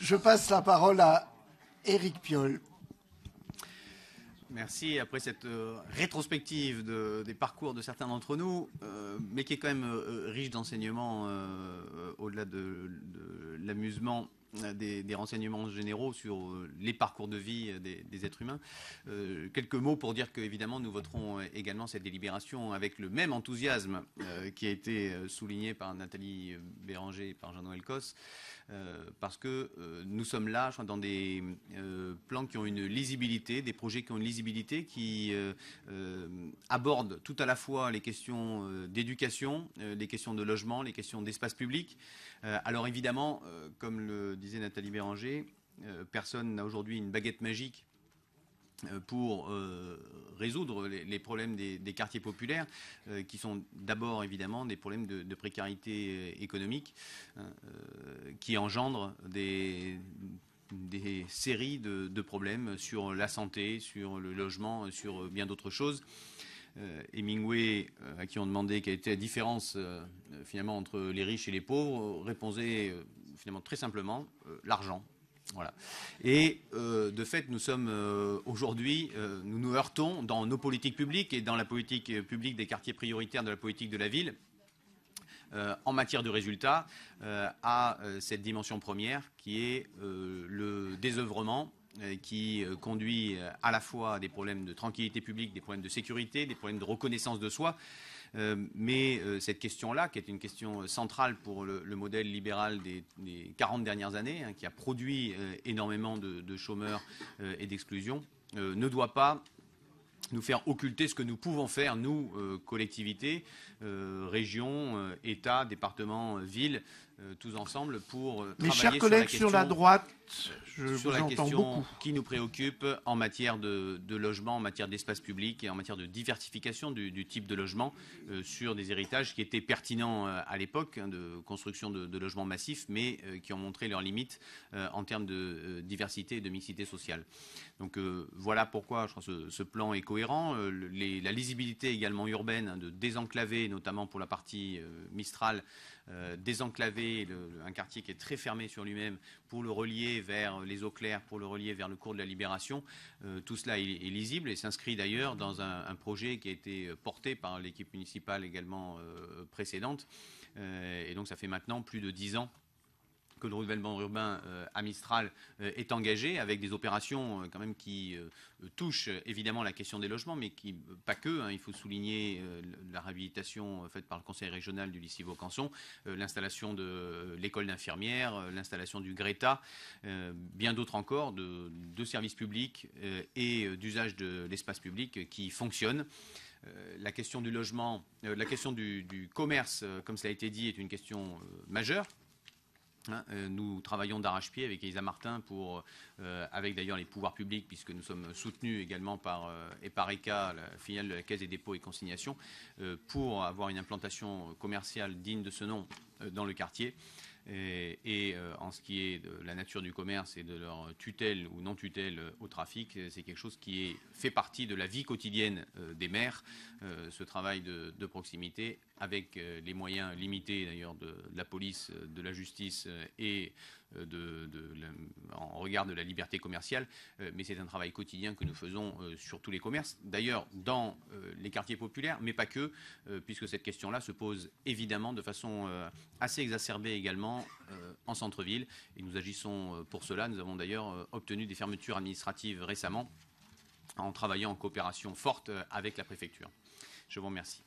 Je passe la parole à Eric Piolle. Merci. Après cette euh, rétrospective des parcours de certains d'entre nous, euh, mais qui est quand même euh, riche d'enseignements au-delà de, l'amusement des, renseignements généraux sur les parcours de vie des, êtres humains. quelques mots pour dire que, nous voterons également cette délibération avec le même enthousiasme qui a été souligné par Nathalie Béranger et par Jean-Noël Cosse. Euh, parce que euh, nous sommes là dans des euh, plans qui ont une lisibilité, des projets qui ont une lisibilité, qui abordent tout à la fois les questions d'éducation, les questions de logement, les questions d'espace public. alors évidemment, comme le disait Nathalie Béranger, personne n'a aujourd'hui une baguette magique euh, pour euh, résoudre les, problèmes des, quartiers populaires, euh, qui sont d'abord évidemment des problèmes de, précarité économique, qui engendrent des, séries de, de, problèmes sur la santé, sur le logement, sur bien d'autres choses. Hemingway, à qui on demandait quelle était la différence finalement entre les riches et les pauvres, répondait finalement très simplement l'argent. Voilà. Et euh, de fait, nous sommes euh, aujourd'hui, euh, nous nous heurtons dans nos politiques publiques et dans la politique publique des quartiers prioritaires de la politique de la ville, en matière de résultats, à cette dimension première qui est le désœuvrement, euh, qui euh, conduit euh, à la fois à des problèmes de tranquillité publique, des problèmes de sécurité, des problèmes de reconnaissance de soi. mais cette question-là, qui est une question centrale pour le, modèle libéral des, 40 dernières années, hein, qui a produit énormément de, de chômeurs et d'exclusion, ne doit pas nous faire occulter ce que nous pouvons faire, nous, collectivités, régions, États, départements, villes, euh, tous ensemble pour euh, Mes travailler collègues sur la, question, droite, euh, je sur la qui nous préoccupe en matière de, logement, en matière d'espace public et en matière de diversification du, type de logement sur des héritages qui étaient pertinents à l'époque hein, de construction de, logements massifs, mais qui ont montré leurs limites en termes de diversité et de mixité sociale. Donc voilà pourquoi je pense que ce, plan est cohérent. la lisibilité également urbaine hein, de désenclaver, notamment pour la partie Mistral, désenclaver un quartier qui est très fermé sur lui-même, pour le relier vers les eaux claires, pour le relier vers le cours de la Libération. Euh, tout cela est, lisible et s'inscrit d'ailleurs dans un, projet qui a été porté par l'équipe municipale également euh, précédente. Euh, et donc ça fait maintenant plus de dix ans que le renouvellement urbain euh, Amistral à euh, Mistral est engagé avec des opérations euh, quand même qui touchent évidemment la question des logements, mais qui pas que. Hein. il faut souligner la réhabilitation faite par le conseil régional du lycée Vaucanson, l'installation de l'école d'infirmières, l'installation du Greta, bien d'autres encore de, services publics et d'usage de l'espace public qui fonctionnent la question du logement, la question du commerce, comme cela a été dit, est une question majeure Hein, euh, nous travaillons d'arrache-pied avec Elisa Martin, pour, euh, avec d'ailleurs les pouvoirs publics, puisque nous sommes soutenus également par EPARECA, euh, la filiale de la Caisse des dépôts et consignations, pour avoir une implantation commerciale digne de ce nom dans le quartier. Euh, et, euh, en ce qui est de la nature du commerce et de leur tutelle ou non tutelle euh, au trafic, c'est quelque chose qui est, fait partie de la vie quotidienne des maires, ce travail de, proximité, avec les moyens limités d'ailleurs de, la police, de la justice et euh, en regard de la liberté commerciale, euh, mais c'est un travail quotidien que nous faisons euh, sur tous les commerces, d'ailleurs dans les quartiers populaires, mais pas que, puisque cette question-là se pose évidemment de façon assez exacerbée également en centre-ville, et nous agissons pour cela. Nous avons d'ailleurs obtenu des fermetures administratives récemment en travaillant en coopération forte avec la préfecture. Je vous remercie.